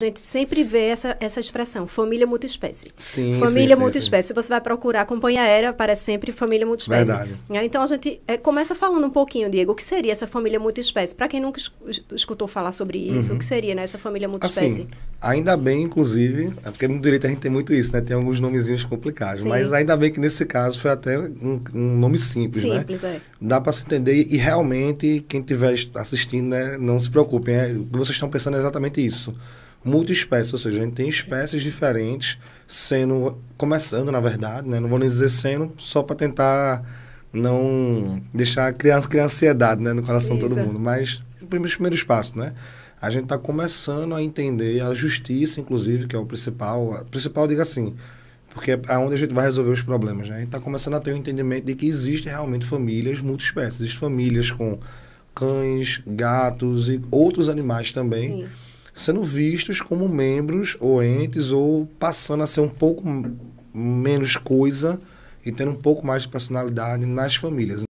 A gente sempre vê essa, essa expressão, família multiespécie. Sim, Família sim, multiespécie. Sim, Se Você vai procurar companhia aérea, aparece sempre família multiespécie. Verdade. Né? então, a gente é, começa falando um pouquinho, Diego, o que seria essa família multiespécie? Para quem nunca escutou falar sobre isso, uhum. o que seria né, essa família multiespécie? Assim, ainda bem, inclusive, é porque no direito a gente tem muito isso, né? Tem alguns nomezinhos complicados, mas ainda bem que nesse caso foi até um, um nome simples, né? simples né? é. Dá para se entender e realmente, quem estiver assistindo, né, não se preocupem, é, vocês estão pensando exatamente isso multiespécies, ou seja, a gente tem espécies diferentes sendo começando, na verdade, né? Não vou nem dizer sendo só para tentar não deixar criar, criar ansiedade, né, no coração de todo mundo, mas o primeiro, primeiro espaço, né? A gente está começando a entender a justiça, inclusive, que é o principal, principal diga assim, porque é onde a gente vai resolver os problemas, né? A gente está começando a ter o um entendimento de que existem realmente famílias multiespécies, famílias com cães, gatos e outros animais também. Sim sendo vistos como membros ou entes ou passando a ser um pouco menos coisa e tendo um pouco mais de personalidade nas famílias.